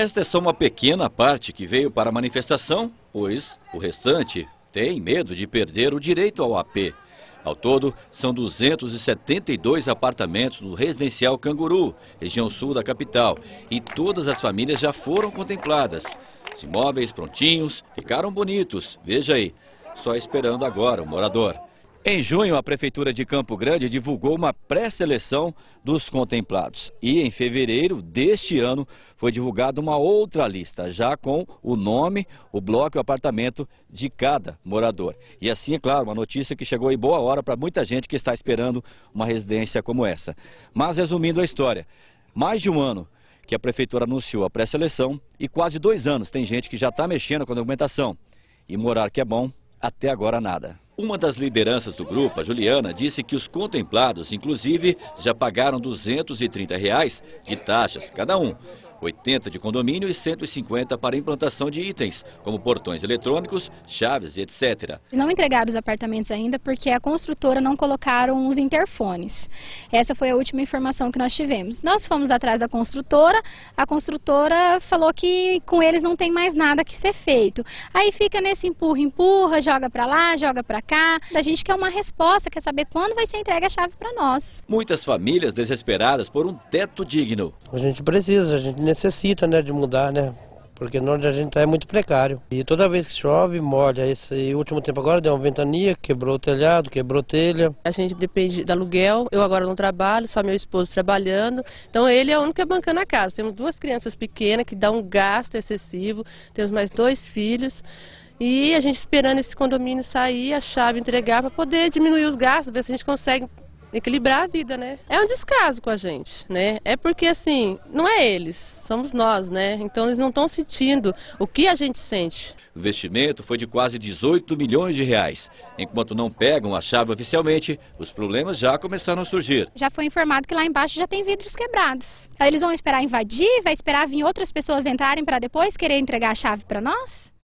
Esta é só uma pequena parte que veio para a manifestação, pois o restante tem medo de perder o direito ao AP. Ao todo, são 272 apartamentos no residencial Canguru, região sul da capital, e todas as famílias já foram contempladas. Os imóveis prontinhos, ficaram bonitos, veja aí, só esperando agora o morador. Em junho, a Prefeitura de Campo Grande divulgou uma pré-seleção dos contemplados. E em fevereiro deste ano foi divulgada uma outra lista, já com o nome, o bloco e o apartamento de cada morador. E assim, é claro, uma notícia que chegou em boa hora para muita gente que está esperando uma residência como essa. Mas resumindo a história, mais de um ano que a Prefeitura anunciou a pré-seleção e quase dois anos tem gente que já está mexendo com a documentação. E morar que é bom, até agora nada. Uma das lideranças do grupo, a Juliana, disse que os contemplados, inclusive, já pagaram R$ 230 de taxas cada um. 80 de condomínio e 150 para implantação de itens, como portões eletrônicos, chaves e etc. Não entregaram os apartamentos ainda porque a construtora não colocaram os interfones. Essa foi a última informação que nós tivemos. Nós fomos atrás da construtora, a construtora falou que com eles não tem mais nada que ser feito. Aí fica nesse empurra, empurra, joga para lá, joga para cá. A gente quer uma resposta, quer saber quando vai ser entregue a chave para nós. Muitas famílias desesperadas por um teto digno. A gente precisa, a gente necessita né, de mudar, né? Porque onde a gente está é muito precário. E toda vez que chove, molha. Esse último tempo agora deu uma ventania, quebrou o telhado, quebrou telha. A gente depende do aluguel, eu agora não trabalho, só meu esposo trabalhando. Então ele é a única é bancando a casa. Temos duas crianças pequenas que dá um gasto excessivo, temos mais dois filhos. E a gente esperando esse condomínio sair, a chave entregar para poder diminuir os gastos, ver se a gente consegue equilibrar a vida, né? É um descaso com a gente, né? É porque assim, não é eles, somos nós, né? Então eles não estão sentindo o que a gente sente. O investimento foi de quase 18 milhões de reais. Enquanto não pegam a chave oficialmente, os problemas já começaram a surgir. Já foi informado que lá embaixo já tem vidros quebrados. Aí eles vão esperar invadir, vai esperar vir outras pessoas entrarem para depois querer entregar a chave para nós?